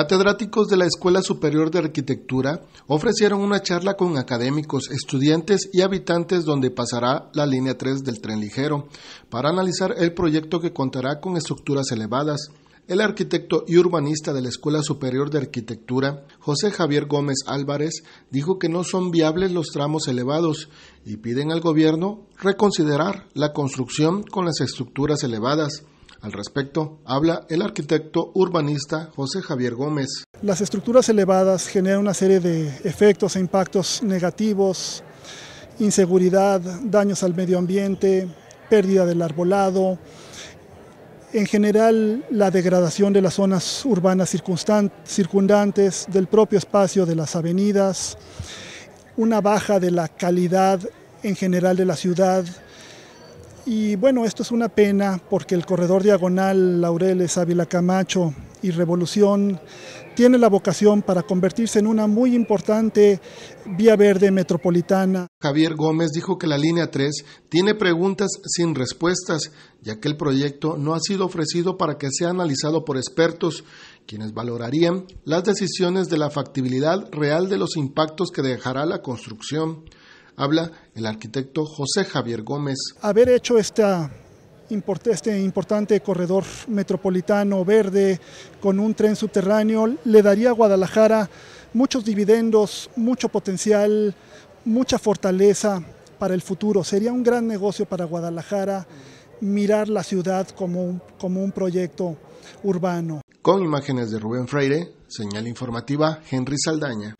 Catedráticos de la Escuela Superior de Arquitectura ofrecieron una charla con académicos, estudiantes y habitantes donde pasará la línea 3 del tren ligero para analizar el proyecto que contará con estructuras elevadas. El arquitecto y urbanista de la Escuela Superior de Arquitectura, José Javier Gómez Álvarez, dijo que no son viables los tramos elevados y piden al gobierno reconsiderar la construcción con las estructuras elevadas. Al respecto, habla el arquitecto urbanista José Javier Gómez. Las estructuras elevadas generan una serie de efectos e impactos negativos, inseguridad, daños al medio ambiente, pérdida del arbolado, en general la degradación de las zonas urbanas circundantes, del propio espacio de las avenidas, una baja de la calidad en general de la ciudad, y bueno, esto es una pena porque el corredor diagonal Laureles, Ávila Camacho y Revolución tiene la vocación para convertirse en una muy importante vía verde metropolitana. Javier Gómez dijo que la línea 3 tiene preguntas sin respuestas, ya que el proyecto no ha sido ofrecido para que sea analizado por expertos, quienes valorarían las decisiones de la factibilidad real de los impactos que dejará la construcción. Habla el arquitecto José Javier Gómez. Haber hecho este importante corredor metropolitano verde con un tren subterráneo le daría a Guadalajara muchos dividendos, mucho potencial, mucha fortaleza para el futuro. Sería un gran negocio para Guadalajara mirar la ciudad como como un proyecto urbano. Con imágenes de Rubén Freire, señal informativa Henry Saldaña.